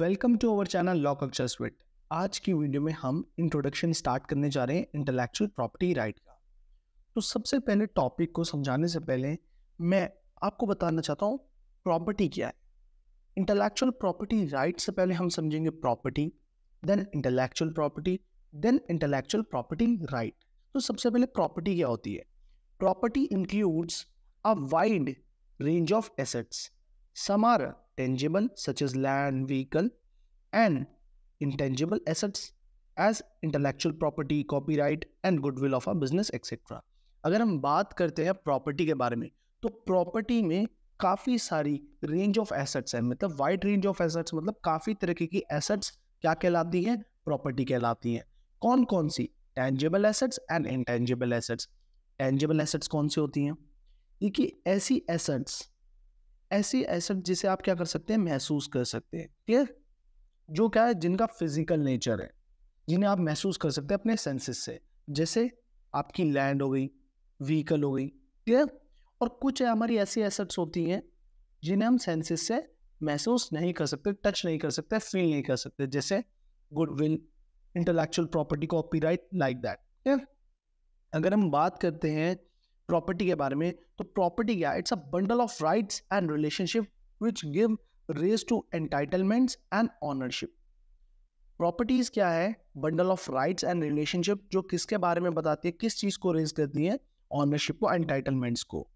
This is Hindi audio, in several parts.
Welcome to our channel law कक्षा स्विट आज की वीडियो में हम इंट्रोडक्शन स्टार्ट करने जा रहे हैं इंटेलेक्चुअल प्रॉपर्टी राइट का तो सबसे पहले टॉपिक को समझाने से पहले मैं आपको बताना चाहता हूँ प्रॉपर्टी क्या है इंटेलेक्चुअल प्रॉपर्टी राइट से पहले हम समझेंगे property then intellectual property then intellectual property right तो सबसे पहले प्रॉपर्टी क्या होती है property includes a wide range of assets समारा tangible such as land, vehicle, and intangible assets as intellectual property, copyright, and goodwill of a business, etc. अगर हम बात करते हैं प्रॉपर्टी के बारे में तो प्रॉपर्टी में काफ़ी सारी रेंज ऑफ एसेट्स हैं मतलब वाइड रेंज ऑफ एसेट्स मतलब काफ़ी तरीके की एसेट्स क्या कहलाती हैं प्रॉपर्टी कहलाती हैं कौन कौन सी tangible assets and intangible assets tangible assets कौन सी होती हैं देखिए ऐसी एसेट्स ऐसी एसेट जिसे आप क्या कर सकते हैं महसूस कर सकते हैं क्लियर जो क्या है जिनका फिजिकल नेचर है जिन्हें आप महसूस कर सकते हैं अपने सेंसेस से जैसे आपकी लैंड हो गई व्हीकल हो गई क्लियर और कुछ है हमारी ऐसी एसेट्स होती हैं जिन्हें हम सेंसेस से महसूस नहीं कर सकते टच नहीं कर सकते फील नहीं कर सकते जैसे goodwill intellectual property copyright like that अगर हम बात करते हैं प्रॉपर्टी के बारे में तो प्रॉपर्टी क्या it's a bundle of rights and relationship which give rise to entitlements and ownership properties क्या है bundle of rights and relationship जो किसके बारे में बताती है किस चीज को रेज करती है ऑनरशिप को एंटाइटलमेंट्स को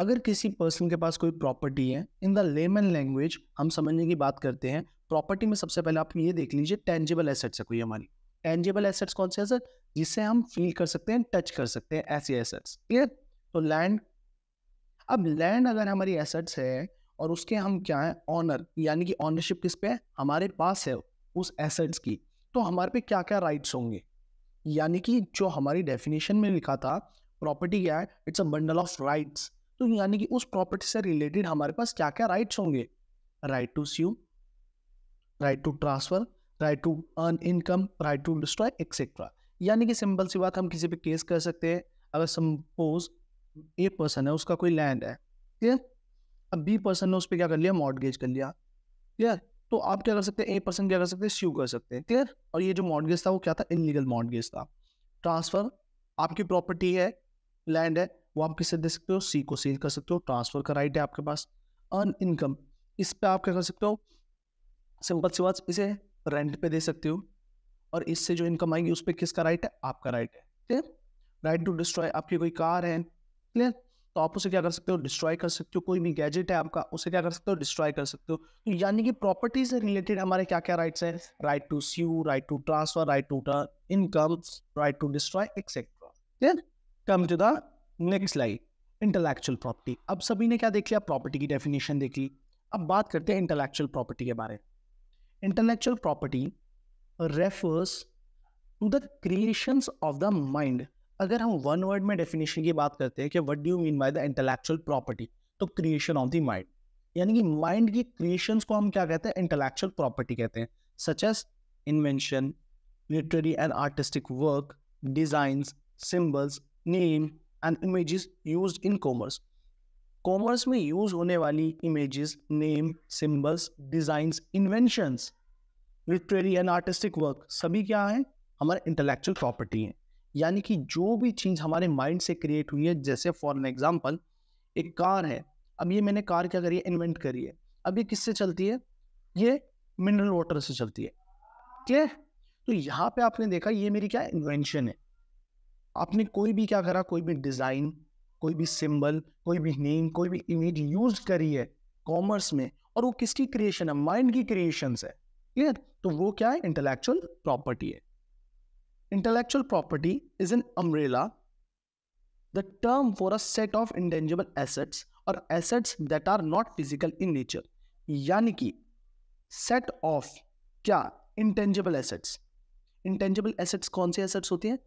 अगर किसी पर्सन के पास कोई प्रॉपर्टी है इन द लेमन लैंग्वेज हम समझने की बात करते हैं प्रॉपर्टी में सबसे पहले आप ये देख लीजिए टेंजिबल एसेट्स है कोई हमारी टेंजिबल एसेट्स कौन से है सर जिसे हम फील कर सकते हैं टच कर सकते हैं ऐसी एसेट्स क्लियर तो लैंड अब लैंड अगर हमारी एसेट्स है और उसके हम क्या है ऑनर यानी कि ऑनरशिप किस पे है हमारे पास है उस एसेट्स की तो हमारे पे क्या क्या राइट्स होंगे यानी कि जो हमारी डेफिनेशन में लिखा था प्रॉपर्टी क्या है it's a bundle of rights तो यानी कि उस प्रॉपर्टी से रिलेटेड हमारे पास क्या क्या राइट्स होंगे right to sue right to transfer right to earn income right to destroy etcetera यानी कि सिंपल सी बात हम किसी पे केस कर सकते हैं अगर सम्पोज ए पर्सन है उसका कोई लैंड है है अब बी पर्सन ने उस पर क्या कर लिया मॉडगेज कर लिया क्लियर तो आप क्या कर सकते हैं ए पर्सन क्या कर सकते हैं स्यू कर सकते हैं क्लियर और ये जो मॉडगेज था वो क्या था इनलीगल मॉडगेज था ट्रांसफर आपकी प्रॉपर्टी है लैंड है वो आप किसे दे सकते हो सी को सेल कर सकते हो ट्रांसफर का राइट है आपके पास अर्न इनकम इस पर आप क्या कर सकते हो सिंपल सी बात इसे रेंट पे दे सकते हो और इससे जो इनकम आएगी उस पर किसका राइट है आपका राइट है क्लियर राइट टू डिस्ट्रॉय आपकी कोई कार है क्लियर तो आप उसे क्या कर सकते हो डिस्ट्रॉय कर सकते हो कोई भी गैजेट है आपका उसे क्या कर सकते हो डिस्ट्रॉय कर सकते हो तो यानी कि प्रॉपर्टी से रिलेटेड हमारे क्या क्या राइट्स हैं right to see right to transfer right to turn income right to destroy etcetera come to the next light intellectual property अब सभी ने क्या देख लिया प्रॉपर्टी की डेफिनेशन देख ली अब बात करते हैं इंटेलेक्चुअल प्रॉपर्टी के बारे में intellectual property refers to the creations of the mind अगर हम वन वर्ड में डेफिनेशन की बात करते हैं कि what do mean by the intellectual property तो क्रिएशन ऑफ द माइंड यानी कि माइंड की क्रिएशन को हम क्या कहते हैं इंटेलेक्चुअल प्रॉपर्टी कहते हैं such as invention literary and artistic work design symbols name and image use in commerce commerce में यूज होने वाली images name symbols design inventions literary and artistic work सभी क्या हैं हमारे इंटेलेक्चुअल प्रॉपर्टी हैं यानी कि जो भी चीज़ हमारे माइंड से क्रिएट हुई है जैसे फॉर एन एग्जाम्पल एक कार है अब ये मैंने कार क्या करी है इन्वेंट करी है अब ये किससे चलती है ये मिनरल वाटर से चलती है ठीक है तो यहाँ पे आपने देखा ये मेरी क्या इन्वेंशन है आपने कोई भी क्या करा कोई भी डिज़ाइन कोई भी सिंबल कोई भी नेम कोई भी इमेज यूज करी है कॉमर्स में और वो किसकी क्रिएशन है माइंड की क्रिएशन है ठीक तो वो क्या है इंटेलेक्चुअल प्रॉपर्टी है intellectual property is an umbrella the term for a set of intangible assets और assets that are not physical in nature यानी कि सेट ऑफ क्या इंटेंजिबल एसेट्स इंटेंजिबल एसेट्स कौन से एसेट्स होती हैं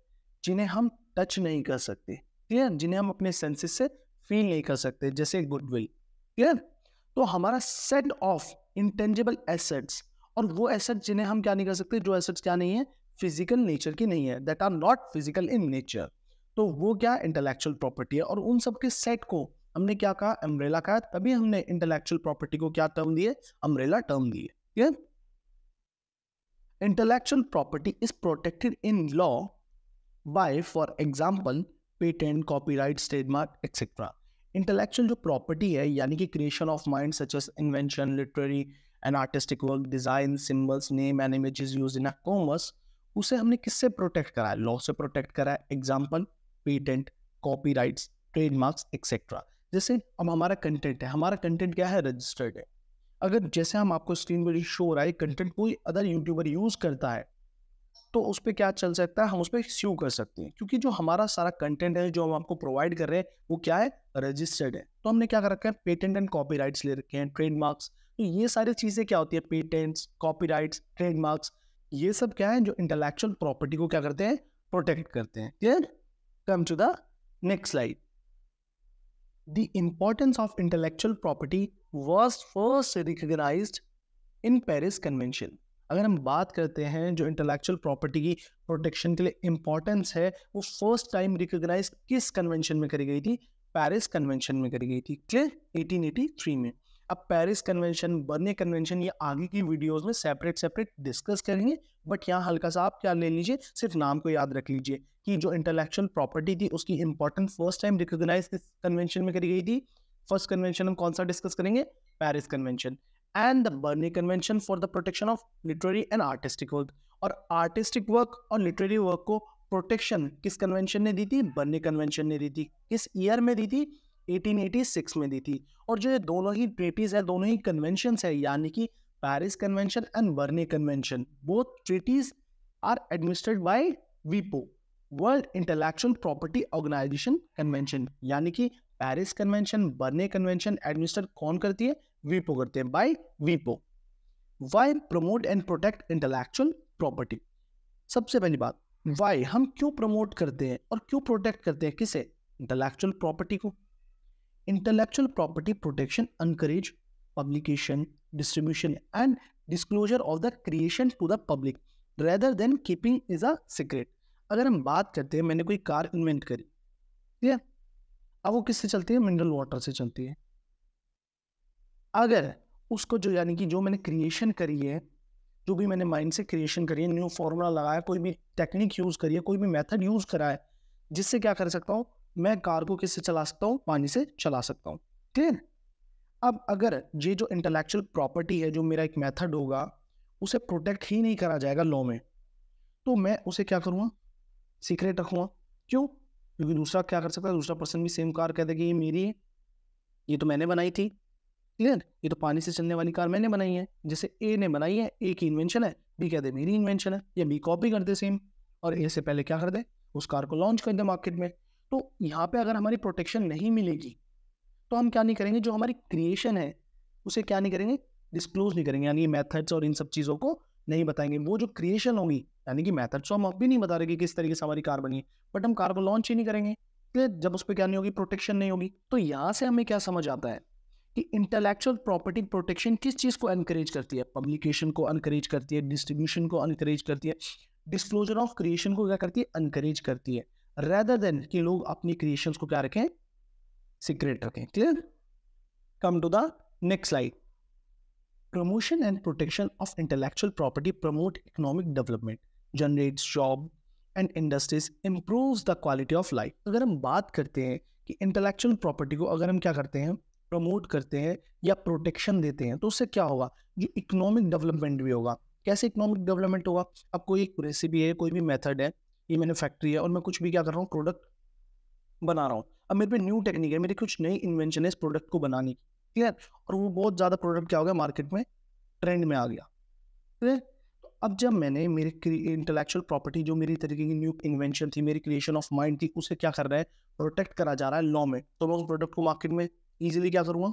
जिन्हें हम टच नहीं कर सकते क्लियर जिन्हें हम अपने सेंसेस से फील नहीं कर सकते जैसे गुडविल ठीक तो हमारा सेट ऑफ इंटेंजिबल एसेट्स और वो एसेट जिन्हें हम क्या नहीं कर सकते जो एसेट्स क्या नहीं है फिजिकल नेचर की नहीं है that are not physical in nature तो वो क्या इंटेलेक्चुअल प्रॉपर्टी है और उन सब के सेट को हमने क्या कहा अम्ब्रेला कहा तभी हमने इंटेलेक्चुअल प्रॉपर्टी को क्या टर्म दिए अम्ब्रेला टर्म दिए intellectual property is protected in law by for example patent copyright trademark etcetera intellectual जो प्रॉपर्टी है यानी कि creation of mind such as invention literary and artistic work design symbols name and images use in commerce उसे हमने किससे प्रोटेक्ट करा है लॉ से प्रोटेक्ट करा है example patent copyrights trademarks etcetera जैसे अब हमारा कंटेंट है हमारा कंटेंट क्या है रजिस्टर्ड है अगर जैसे हम आपको स्क्रीन पर शो हो रहा है कंटेंट कोई अदर यूट्यूबर यूज़ करता है तो उस पर क्या चल सकता है हम उस पर स्यू कर सकते हैं क्योंकि जो हमारा सारा कंटेंट है जो हम आपको प्रोवाइड कर रहे हैं वो क्या है रजिस्टर्ड है तो हमने क्या कर रखा है पेटेंट एंड कॉपी ले रखे हैं ट्रेडमार्क्स तो ये सारी चीज़ें क्या होती है पेटेंट्स कॉपी राइट्स ट्रेडमार्क्स ये सब क्या है जो इंटेलेक्चुअल प्रॉपर्टी को क्या करते हैं प्रोटेक्ट करते हैं clear come to the next slide the importance of intellectual property was first recognize in Paris convention अगर हम बात करते हैं जो इंटेलेक्चुअल प्रॉपर्टी की प्रोटेक्शन के लिए इम्पोर्टेंस है वो फर्स्ट टाइम रिकोगनाइज किस कन्वेंशन में करी गई थी पेरिस कन्वेंशन में करी गई थी क्लियर 1883 में अब पेरिस कन्वेंशन बर्ने कन्वेंशन ये आगे की वीडियोस में सेपरेट सेपरेट डिस्कस करेंगे बट यहाँ हल्का सा आप क्या ले लीजिए सिर्फ नाम को याद रख लीजिए कि जो इंटेलेक्चुअल प्रॉपर्टी थी उसकी इंपॉर्टेंस फर्स्ट टाइम रिकोगनाइज किस कन्वेंशन में करी गई थी फर्स्ट कन्वेंशन हम कौन सा डिस्कस करेंगे Paris convention and the Berne convention for the protection of literary and artistic work और आर्टिस्टिक वर्क और लिटरेरी वर्क को प्रोटेक्शन किस कन्वेंशन ने दी थी बर्नी कन्वेंशन ने दी थी किस ईयर में दी थी 1886 में दी थी और जो ये दोनों ही ट्रीटीज है दोनों ही कन्वेंशन है यानी कि Paris convention and Berne convention both treaties are administered by वीपो world intellectual property organization convention यानी कि Paris convention Berne convention administer कौन करती है वीपो करते हैं बाय वीपो why promote and protect intellectual property सबसे पहली बात वाई हम क्यों प्रमोट करते हैं और क्यों प्रोटेक्ट करते हैं किसे इंटेलेक्चुअल प्रॉपर्टी को intellectual property protection encourage publication distribution and disclosure of the creation to the public rather than keeping is a secret अगर हम बात करते हैं मैंने कोई कार इन्वेंट करी ठीक है अब वो किससे चलती है मिनरल वाटर से चलती है अगर उसको जो यानी कि जो मैंने क्रिएशन करी है जो भी मैंने माइंड से क्रिएशन करी है न्यू फॉर्मूला लगाया कोई भी टेक्निक यूज़ करी है कोई भी मेथड यूज़ करा है जिससे क्या कर सकता हूँ मैं कार को किससे चला सकता हूँ पानी से चला सकता हूँ क्लियर अब अगर ये जो इंटेलेक्चुअल प्रॉपर्टी है जो मेरा एक मेथड होगा उसे प्रोटेक्ट ही नहीं करा जाएगा लॉ में तो मैं उसे क्या करूँगा सीक्रेट रखूँगा क्यों क्योंकि दूसरा क्या कर सकता है दूसरा पर्सन भी सेम कार कह है कि ये मेरी है ये तो मैंने बनाई थी क्लियर ये तो पानी से चलने वाली कार मैंने बनाई है जैसे ए ने बनाई है ए की इन्वेंशन है बी कहते मेरी इन्वेंशन है या बी कॉपी कर दे सेम और ए से पहले क्या कर दे उस कार को लॉन्च कर दे मार्केट में तो यहाँ पे अगर हमारी प्रोटेक्शन नहीं मिलेगी तो हम क्या नहीं करेंगे जो हमारी क्रिएशन है उसे क्या नहीं करेंगे डिस्क्लोज नहीं करेंगे यानी मेथड्स और इन सब चीज़ों को नहीं बताएंगे वो जो क्रिएशन होगी यानी कि मैथड्स हम अब भी नहीं बता रहे कि किस तरीके से हमारी कार बनी है बट हम कार को लॉन्च ही नहीं करेंगे जब उस पर क्या नहीं होगी प्रोटेक्शन नहीं होगी तो यहाँ से हमें क्या समझ आता है कि इंटेलेक्चुअल प्रॉपर्टी प्रोटेक्शन किस चीज़ को एनकरेज करती है पब्लिकेशन को अनकरेज करती है डिस्ट्रीब्यूशन को अनकरेज करती है डिस्क्लोजर ऑफ क्रिएशन को क्या करती है अनकरेज करती है रेदर देन कि लोग अपनी क्रिएशन को क्या रखें सीक्रेट रखें clear come to the next slide Promotion and protection of intellectual property promote economic development, generates job and industries, improves the quality of life. अगर हम बात करते हैं कि इंटेलेक्चुअल प्रॉपर्टी को अगर हम क्या करते हैं प्रमोट करते हैं या प्रोटेक्शन देते हैं तो उससे क्या होगा जो इकोनॉमिक डेवलपमेंट भी होगा कैसे इकोनॉमिक डेवलपमेंट होगा अब कोई एक रेसिपी है कोई भी मेथड है ये मैंने फैक्ट्री है और मैं कुछ भी क्या कर रहा हूँ प्रोडक्ट बना रहा हूँ अब मेरे पे न्यू टेक्निक है मेरी कुछ नई इन्वेंशन है इस प्रोडक्ट को बनाने की ठीक है और वो बहुत ज़्यादा प्रोडक्ट क्या हो गया मार्केट में ट्रेंड में आ गया ठीक है तो अब जब मैंने मेरी इंटेलेक्चुअल प्रॉपर्टी जो मेरी तरीके की न्यू इन्वेंशन थी मेरी क्रिएशन ऑफ माइंड थी उसे क्या कर रहा है प्रोटेक्ट करा जा रहा है लॉ में तो मैं उस प्रोडक्ट को मार्केट में ईजिली क्या करूँगा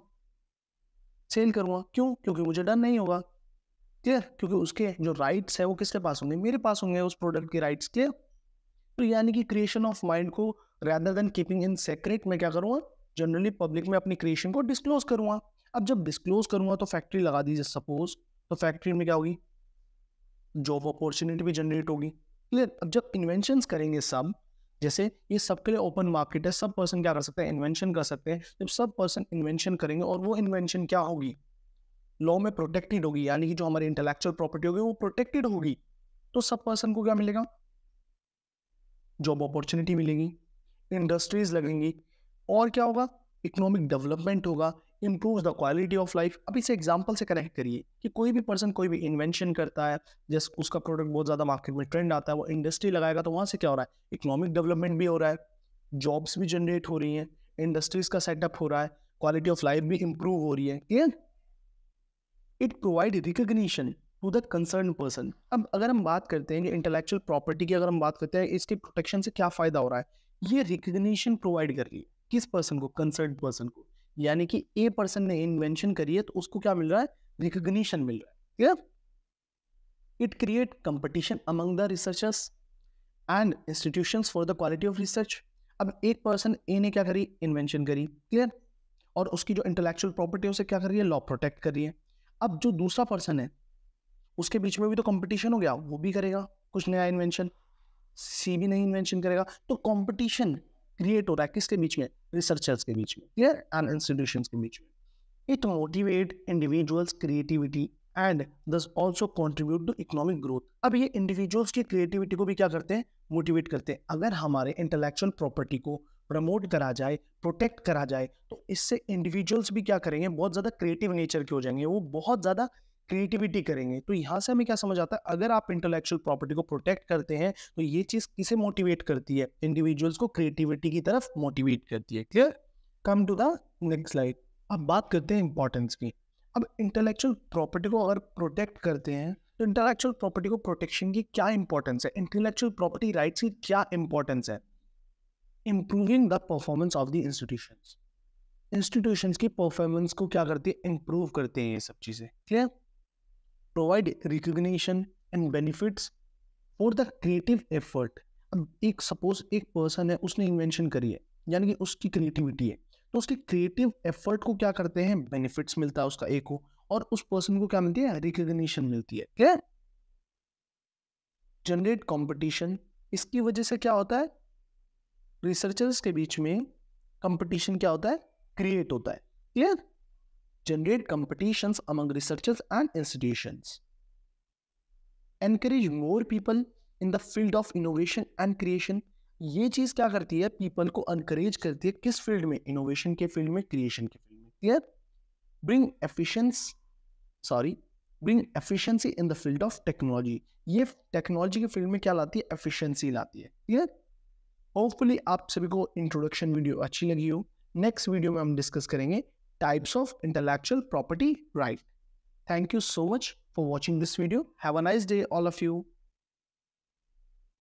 सेल करूँगा क्यों क्योंकि मुझे डर नहीं होगा क्लियर क्योंकि उसके जो राइट्स है वो किसके पास होंगे मेरे पास होंगे उस प्रोडक्ट के राइट्स के तो यानी कि क्रिएशन ऑफ माइंड को rather than keeping in secret मैं क्या करूँगा जनरली पब्लिक में अपनी क्रिएशन को डिस्क्लोज करूँगा अब जब डिस्क्लोज करूँगा तो फैक्ट्री लगा दीजिए सपोज तो फैक्ट्री में क्या होगी जॉब अपॉर्चुनिटी भी जनरेट होगी क्लियर अब जब इन्वेंशन करेंगे सब जैसे ये सबके लिए ओपन मार्केट है सब पर्सन क्या कर सकते हैं इन्वेंशन कर सकते हैं जब सब पर्सन इन्वेंशन करेंगे और वो इन्वेंशन क्या होगी लॉ में प्रोटेक्टेड होगी यानी कि जो हमारी इंटेलेक्चुअल प्रॉपर्टी होगी वो प्रोटेक्टेड होगी तो सब पर्सन को क्या मिलेगा जॉब अपॉर्चुनिटी मिलेगी इंडस्ट्रीज लगेंगी और क्या होगा इकोनॉमिक डेवलपमेंट होगा improve the quality of life अब इसे एग्जाम्पल से कनेक्ट करिए कि कोई भी पर्सन कोई भी इन्वेंशन करता है जैसे उसका प्रोडक्ट बहुत ज़्यादा मार्केट में ट्रेंड आता है वो इंडस्ट्री लगाएगा तो वहाँ से क्या हो रहा है इकोनॉमिक डेवलपमेंट भी हो रहा है जॉब्स भी जनरेट हो रही हैं इंडस्ट्रीज का सेटअप हो रहा है क्वालिटी ऑफ लाइफ भी इम्प्रूव हो रही है clear it provide recognition to that concern person अब अगर हम बात करते हैं इंटेलेक्चुअल प्रॉपर्टी की अगर हम बात करते हैं इसके प्रोटेक्शन से क्या फ़ायदा हो रहा है ये रिकग्निशन प्रोवाइड कर रही है किस पर्सन को कंसर्न पर्सन को यानी कि ए पर्सन ने इन्वेंशन करी है तो उसको क्या मिल रहा है रिकग्निशन मिल रहा है clear it create competition among the researchers and institution for the quality of research अब एक पर्सन ए ने क्या करी इन्वेंशन करी क्लियर और उसकी जो इंटेलेक्चुअल प्रॉपर्टी है उसे क्या कर रही है लॉ प्रोटेक्ट कर रही है अब जो दूसरा पर्सन है उसके बीच में भी तो कंपटीशन हो गया वो भी करेगा कुछ नया इन्वेंशन सी भी नहीं इन्वेंशन करेगा तो कंपटीशन क्रिएट हो रहा है किसके बीच में रिसर्चर्स के बीच में क्लियर एंड इंस्टीट्यूशन के बीच में it motivate individuals creativity and thus also contribute to economic growth अब ये इंडिविजुअल्स की क्रिएटिविटी को भी क्या करते हैं मोटिवेट करते हैं अगर हमारे इंटेलेक्चुअल प्रॉपर्टी को प्रमोट करा जाए प्रोटेक्ट करा जाए तो इससे इंडिविजुअल्स भी क्या करेंगे बहुत ज़्यादा क्रिएटिव नेचर के हो जाएंगे वो बहुत ज़्यादा क्रिएटिविटी करेंगे तो यहाँ से हमें क्या समझ आता है अगर आप इंटेलेक्चुअल प्रॉपर्टी को प्रोटेक्ट करते हैं तो ये चीज़ किसे मोटिवेट करती है इंडिविजुअल्स को क्रिएटिविटी की तरफ मोटिवेट करती है clear come to the next slide अब बात करते हैं इंपॉर्टेंस की अब इंटेलेक्चुअल प्रॉपर्टी को अगर प्रोटेक्ट करते हैं तो इंटेलेक्चुअल प्रॉपर्टी को प्रोटेक्शन की क्या इंपॉर्टेंस है इंटेलेक्चुअल प्रॉपर्टी राइट्स की क्या इंपॉर्टेंस है improving the performance of the institution institution की परफॉर्मेंस को क्या करती है इंप्रूव करते हैं ये सब चीज़ें clear provide recognition and benefits for the creative effort अब एक सपोज एक पर्सन है उसने इन्वेंशन करी है यानी कि उसकी क्रिएटिविटी है तो उसके क्रिएटिव एफर्ट को क्या करते हैं बेनिफिट्स मिलता है उसका एक हो और उस पर्सन को क्या मिलती है रिकग्निशन मिलती है क्या जनरेट कॉम्पिटिशन इसकी वजह से क्या होता है रिसर्चर्स के बीच में कंपटीशन क्या होता है क्रिएट होता है clear generate competitions among researchers and institutions, encourage more people in the field of innovation and creation. ये चीज क्या करती है पीपल को एनकरेज करती है किस फील्ड में इनोवेशन के फील्ड में क्रिएशन के फील्ड में clear bring efficience sorry bring efficiency in the field of technology ये टेक्नोलॉजी के फील्ड में क्या लाती है एफिशिएंसी लाती है क्लियर होपफुली आप सभी को इंट्रोडक्शन वीडियो अच्छी लगी हो नेक्स्ट वीडियो में हम डिस्कस करेंगे types of intellectual property right. Thank you so much for watching this video. Have a nice day all of you.